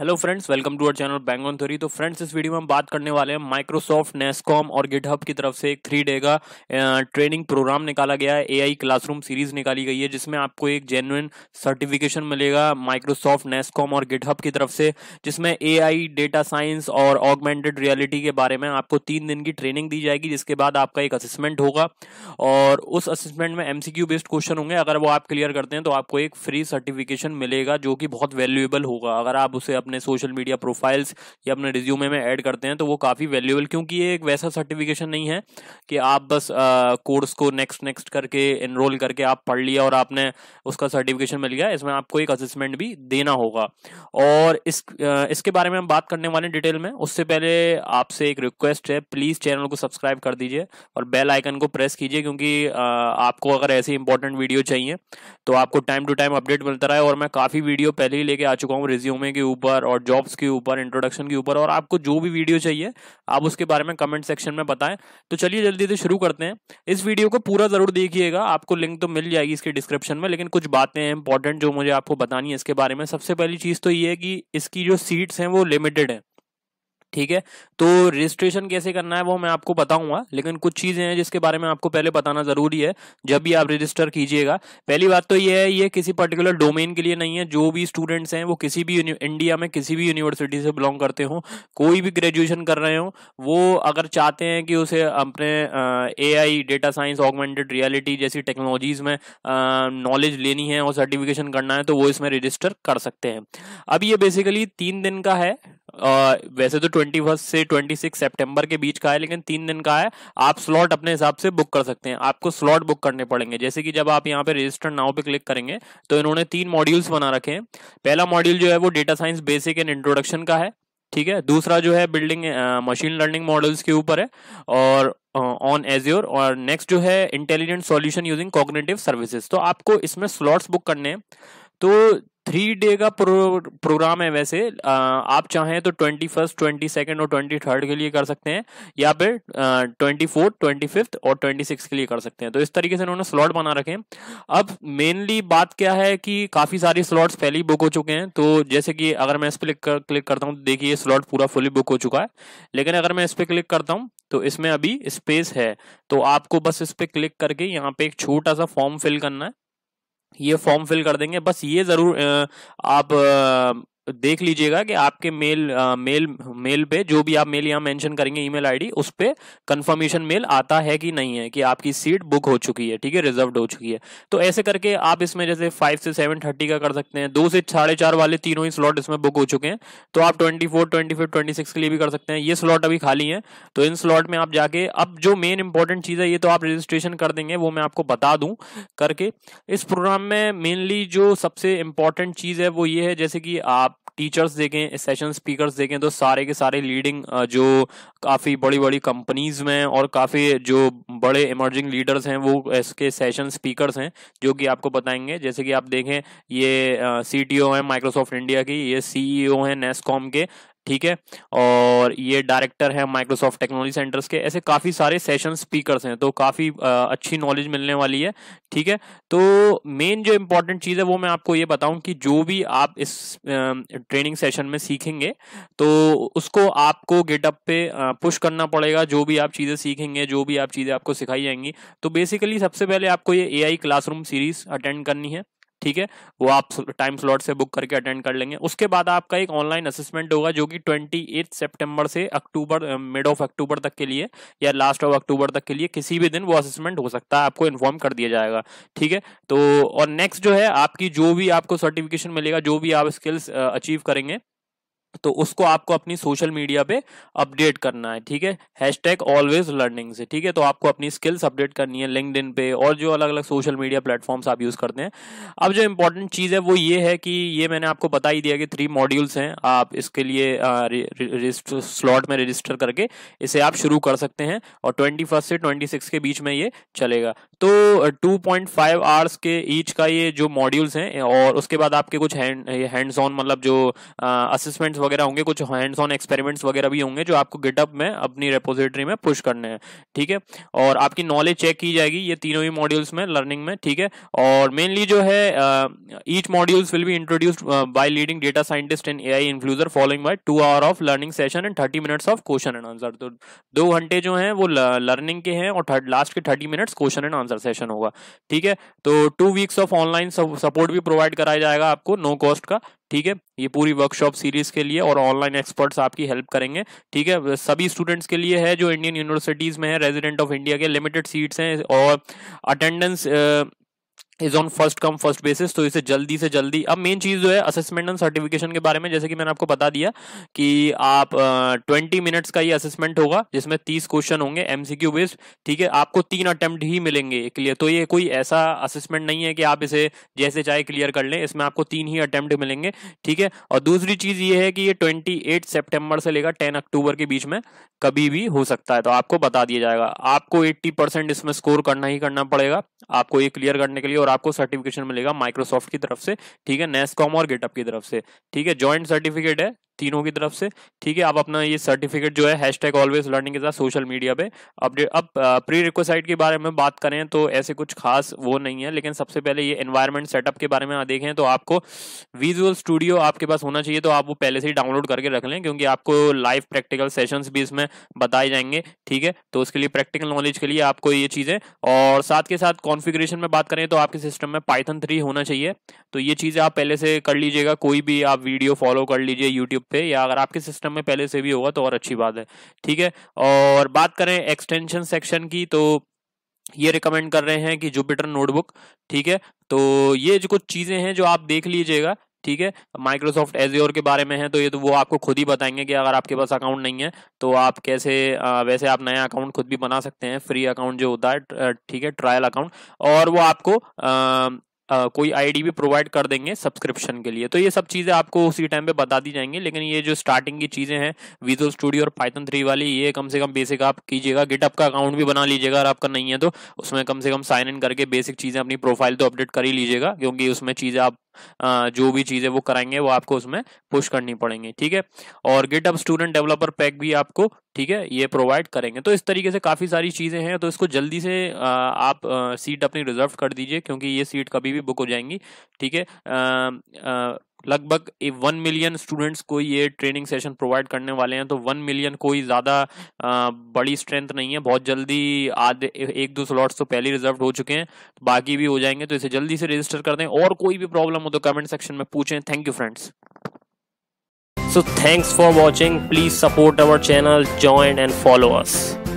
hello friends welcome to our channel bang on theory तो friends इस video में हम बात करने वाले हैं माइक्रोसॉफ्ट नेस्कॉम और गिटहब की तरफ से एक थ्री डे का ट्रेनिंग प्रोग्राम निकाला गया है एआई क्लासरूम सीरीज निकाली गई है जिसमें आपको एक जेन्युन सर्टिफिकेशन मिलेगा माइक्रोसॉफ्ट नेस्कॉम और गिटहब की तरफ से जिसमें ए डेटा साइंस और ऑगमेंटेड रियलिटी के बारे में आपको तीन दिन की ट्रेनिंग दी जाएगी जिसके बाद आपका एक असेसमेंट होगा और उस असेसमेंट में एम बेस्ड क्वेश्चन होंगे अगर वो आप क्लियर करते हैं तो आपको एक फ्री सर्टिफिकेशन मिलेगा जो कि बहुत वैल्यूएबल होगा अगर आप उसे अपने सोशल मीडिया प्रोफाइल्स या अपने रिज्यूमे में ऐड करते हैं तो वो काफ़ी वैल्यूएबल क्योंकि ये एक वैसा सर्टिफिकेशन नहीं है कि आप बस कोर्स को नेक्स्ट नेक्स्ट करके इनरोल करके आप पढ़ लिया और आपने उसका सर्टिफिकेशन मिल गया इसमें आपको एक असेसमेंट भी देना होगा और इस आ, इसके बारे में हम बात करने वाले डिटेल में उससे पहले आपसे एक रिक्वेस्ट है प्लीज़ चैनल को सब्सक्राइब कर दीजिए और बेल आइकन को प्रेस कीजिए क्योंकि आपको अगर ऐसी इंपॉर्टेंट वीडियो चाहिए तो आपको टाइम टू टाइम अपडेट मिलता रहा है और मैं काफ़ी वीडियो पहले ही लेके आ चुका हूँ रिज्यूमे के ऊपर ऊपर और जॉब्स के ऊपर इंट्रोडक्शन के ऊपर और आपको जो भी वीडियो चाहिए आप उसके बारे में कमेंट सेक्शन में बताएं तो चलिए जल्दी से शुरू करते हैं इस वीडियो को पूरा ज़रूर देखिएगा आपको लिंक तो मिल जाएगी इसके डिस्क्रिप्शन में लेकिन कुछ बातें हैं इंपॉर्टेंट जो मुझे आपको बतानी है इसके बारे में सबसे पहली चीज़ तो ये है कि इसकी जो सीट्स हैं वो लिमिटेड हैं ठीक है तो रजिस्ट्रेशन कैसे करना है वो मैं आपको बताऊंगा लेकिन कुछ चीज़ें हैं जिसके बारे में आपको पहले बताना ज़रूरी है जब भी आप रजिस्टर कीजिएगा पहली बात तो ये है ये किसी पर्टिकुलर डोमेन के लिए नहीं है जो भी स्टूडेंट्स हैं वो किसी भी इंडिया में किसी भी यूनिवर्सिटी से बिलोंग करते हों कोई भी ग्रेजुएशन कर रहे हों वो अगर चाहते हैं कि उसे अपने A I data science augmented reality जैसी टेक्नोलॉजीज़ में नॉलेज लेनी है और सर्टिफिकेशन करना है तो वो इसमें रजिस्टर कर सकते हैं अब ये बेसिकली तीन दिन का है वैसे तो ट्वेंटी फर्स्ट से ट्वेंटी सिक्स सेप्टेम्बर के बीच का है लेकिन तीन दिन का है आप स्लॉट अपने हिसाब से बुक कर सकते हैं आपको स्लॉट बुक करने पड़ेंगे जैसे कि जब आप यहाँ पे रजिस्टर नाव पे क्लिक करेंगे तो इन्होंने तीन मॉड्यूल्स बना रखे हैं पहला मॉड्यूल जो है वो data science basic and introduction का है ठीक है दूसरा जो है बिल्डिंग मशीन लर्निंग मॉडल्स के ऊपर है और ऑन एज्योर और नेक्स्ट जो है intelligent solution using cognitive services तो आपको इसमें स्लॉट्स बुक करने हैं तो थ्री डे का प्रो, प्रोग्राम है वैसे आ, आप चाहें तो ट्वेंटी फर्स्ट ट्वेंटी सेकेंड और ट्वेंटी थर्ड के लिए कर सकते हैं या फिर ट्वेंटी फोर्थ ट्वेंटी फिफ्थ और ट्वेंटी सिक्स के लिए कर सकते हैं तो इस तरीके से उन्होंने स्लॉट बना रखे हैं अब मेनली बात क्या है कि काफ़ी सारे स्लॉट्स पहले ही बुक हो चुके हैं तो जैसे कि अगर मैं इस पर कर, क्लिक करता हूँ तो देखिए स्लॉट पूरा फुली बुक हो चुका है लेकिन अगर मैं इस पर क्लिक करता हूँ तो इसमें अभी स्पेस है तो आपको बस इस पर क्लिक करके यहाँ पे एक छोटा सा फॉर्म फिल करना है ये फॉर्म फिल कर देंगे बस ये जरूर आप देख लीजिएगा कि आपके मेल आ, मेल मेल पे जो भी आप मेल यहाँ मेंशन करेंगे ईमेल आईडी उस पर कंफर्मेशन मेल आता है कि नहीं है कि आपकी सीट बुक हो चुकी है ठीक है रिजर्व हो चुकी है तो ऐसे करके आप इसमें जैसे फाइव से सेवन थर्टी का कर सकते हैं दो से साढ़े चार वाले तीनों ही स्लॉट इसमें बुक हो चुके हैं तो आप twenty four twenty twenty six के लिए भी कर सकते हैं ये स्लॉट अभी खाली है तो इन स्लॉट में आप जाके अब जो मेन इंपॉर्टेंट चीज़ है ये तो आप रजिस्ट्रेशन कर देंगे वो मैं आपको बता दूँ करके इस प्रोग्राम में मेनली जो सबसे इम्पॉर्टेंट चीज़ है वो ये है जैसे कि आप टीचर्स देखें सेशन स्पीकर्स देखें तो सारे के सारे लीडिंग जो काफ़ी बड़ी बड़ी कंपनीज में और काफ़ी जो बड़े इमर्जिंग लीडर्स हैं वो इसके सेशन स्पीकर्स हैं जो कि आपको बताएंगे जैसे कि आप देखें ये सी टी ओ है माइक्रोसॉफ्ट इंडिया की ये सी ई ओ है नेस्कॉम के ठीक है और ये डायरेक्टर है माइक्रोसॉफ्ट टेक्नोलॉजी सेंटर्स के ऐसे काफ़ी सारे सेशन स्पीकर्स हैं तो काफ़ी अच्छी नॉलेज मिलने वाली है ठीक है तो मेन जो इम्पोर्टेंट चीज़ है वो मैं आपको ये बताऊं कि जो भी आप इस ट्रेनिंग सेशन में सीखेंगे तो उसको आपको गेटअप पे पुश करना पड़ेगा जो भी आप चीज़ें सीखेंगे जो भी आप चीज़ें आपको सिखाई जाएंगी तो बेसिकली सबसे पहले आपको ये ए क्लासरूम सीरीज़ अटेंड करनी है ठीक है वो आप टाइम स्लॉट से बुक करके अटेंड कर लेंगे उसके बाद आपका एक ऑनलाइन असेसमेंट होगा जो कि ट्वेंटी एथ सेप्टेम्बर से अक्टूबर मिड ऑफ अक्टूबर तक के लिए या लास्ट ऑफ अक्टूबर तक के लिए किसी भी दिन वो असेसमेंट हो सकता है आपको इन्फॉर्म कर दिया जाएगा ठीक है तो और नेक्स्ट जो है आपकी जो भी आपको सर्टिफिकेशन मिलेगा जो भी आप स्किल्स अचीव करेंगे तो उसको आपको अपनी सोशल मीडिया पे अपडेट करना है ठीक है हैश टैग ऑलवेज लर्निंग से ठीक है तो आपको अपनी स्किल्स अपडेट करनी है लिंकड पे और जो अलग अलग सोशल मीडिया प्लेटफॉर्म्स आप यूज़ करते हैं अब जो इंपॉर्टेंट चीज़ है वो ये है कि ये मैंने आपको बता ही दिया कि थ्री मॉड्यूल्स हैं आप इसके लिए स्लॉट में रजिस्टर करके इसे आप शुरू कर सकते हैं और ट्वेंटी से ट्वेंटी के बीच में ये चलेगा तो टू पॉइंट फाइव आवर्स के ईच का ये जो मॉड्यूल्स हैं और उसके बाद आपके कुछ हैंड्स ऑन मतलब जो असिस्मेंट एक्सपेरिमेंट्स वगैरह होंगे कुछ हैंड्स ऑन एक्सपेरिमेंट्स वगैरह भी होंगे जो आपको गिटअप में अपनी रेपोजिटरी में पुश करने हैं ठीक है और आपकी नॉलेज चेक की जाएगी ये तीनों ही मॉड्यूल्स में लर्निंग में ठीक है और मेनली जो है each modules will be introduced by leading data scientist and AI influencer following by two hour of learning session and thirty minutes of question and answer तो दो घंटे जो हैं वो लर्निंग के हैं और लास्ट के thirty minutes question and answer session होगा ठीक है तो two weeks of online support भी प्रोवाइड कराया जाएगा आपको नो no कॉस्ट का ठीक है ये पूरी वर्कशॉप सीरीज के लिए और ऑनलाइन एक्सपर्ट्स आपकी हेल्प करेंगे ठीक है सभी स्टूडेंट्स के लिए है जो इंडियन यूनिवर्सिटीज़ में है रेजिडेंट ऑफ इंडिया के लिमिटेड सीट्स हैं और attendance is on first come first basis तो इसे जल्दी से जल्दी अब मेन चीज़ जो है असेसमेंट एंड सर्टिफिकेशन के बारे में जैसे कि मैंने आपको बता दिया कि आप ट्वेंटी uh, मिनट्स का ये असेसमेंट होगा जिसमें तीस क्वेश्चन होंगे एमसीक्यू बेस्ड ठीक है आपको तीन अटेम्प्ट ही मिलेंगे क्लियर तो ये कोई ऐसा असेसमेंट नहीं है कि आप इसे जैसे चाहे क्लियर कर लें इसमें आपको तीन ही अटैम्प्ट मिलेंगे ठीक है और दूसरी चीज़ ये है कि ये ट्वेंटी एट सेप्टेम्बर से लेकर टेन अक्टूबर के बीच में कभी भी हो सकता है तो आपको बता दिया जाएगा आपको एट्टी परसेंट इसमें स्कोर करना ही करना पड़ेगा आपको ये क्लियर करने के लिए और आपको सर्टिफिकेशन मिलेगा माइक्रोसॉफ्ट की तरफ से ठीक है नेस्कॉम और गेटअप की तरफ से ठीक है ज्वाइंट सर्टिफिकेट है तीनों की तरफ से ठीक है आप अपना ये सर्टिफिकेट जो है हैश टैग ऑलवेज लर्निंग के साथ सोशल मीडिया पे अपडेट अब प्री रिक्वेसाइट के बारे में बात करें तो ऐसे कुछ खास वो नहीं है लेकिन सबसे पहले ये एनवायरमेंट सेटअप के बारे में देखें तो आपको विजुअल स्टूडियो आपके पास होना चाहिए तो आप वो पहले से ही डाउनलोड करके रख लें क्योंकि आपको लाइव प्रैक्टिकल सेशन भी इसमें बताए जाएंगे ठीक है तो उसके लिए प्रैक्टिकल नॉलेज के लिए आपको ये चीज़ें और साथ के साथ कॉन्फिग्रेशन में बात करें तो आपके सिस्टम में पाइथन थ्री होना चाहिए तो ये चीज़ें आप पहले से कर लीजिएगा कोई भी आप वीडियो फॉलो कर लीजिए यूट्यूब पे या अगर आपके सिस्टम में पहले से भी होगा तो और अच्छी बात है ठीक है और बात करें एक्सटेंशन सेक्शन की तो ये रिकमेंड कर रहे हैं कि जुपिटर नोटबुक ठीक है तो ये जो कुछ चीज़ें हैं जो आप देख लीजिएगा ठीक है माइक्रोसॉफ्ट एज्योर के बारे में है तो ये तो वो आपको खुद ही बताएंगे कि अगर आपके पास अकाउंट नहीं है तो आप कैसे आ, वैसे आप नया अकाउंट खुद भी बना सकते हैं फ्री अकाउंट जो होता है ठीक है ट्रायल अकाउंट और वो आपको आ, कोई आईडी भी प्रोवाइड कर देंगे सब्सक्रिप्शन के लिए तो ये सब चीज़ें आपको उसी टाइम पे बता दी जाएंगी लेकिन ये जो स्टार्टिंग की चीज़ें हैं विजुअल स्टूडियो और पाइथन थ्री वाली ये कम से कम बेसिक आप कीजिएगा गिटअप का अकाउंट भी बना लीजिएगा अगर आपका नहीं है तो उसमें कम से कम साइन इन करके बेसिक चीज़ें अपनी प्रोफाइल तो अपडेट कर ही लीजिएगा क्योंकि उसमें चीज़ें आप जो भी चीज़ें वो कराएंगे वो आपको उसमें पुश करनी पड़ेंगी ठीक है और गिटअप स्टूडेंट डेवलपर पैक भी आपको ठीक है ये प्रोवाइड करेंगे तो इस तरीके से काफ़ी सारी चीज़ें हैं तो इसको जल्दी से आप सीट अपनी रिजर्व कर दीजिए क्योंकि ये सीट कभी भी बुक हो जाएंगी ठीक है लगभग वन मिलियन स्टूडेंट्स को ये ट्रेनिंग सेशन प्रोवाइड करने वाले हैं तो वन मिलियन कोई ज़्यादा बड़ी स्ट्रेंथ नहीं है बहुत जल्दी आधे एक दो स्लॉट्स तो पहले रिजर्व हो चुके हैं तो बाकी भी हो जाएंगे तो इसे जल्दी से रजिस्टर कर दें और कोई भी प्रॉब्लम हो तो कमेंट सेक्शन में पूछें thank you friends so thanks for watching please support our channel join and follow us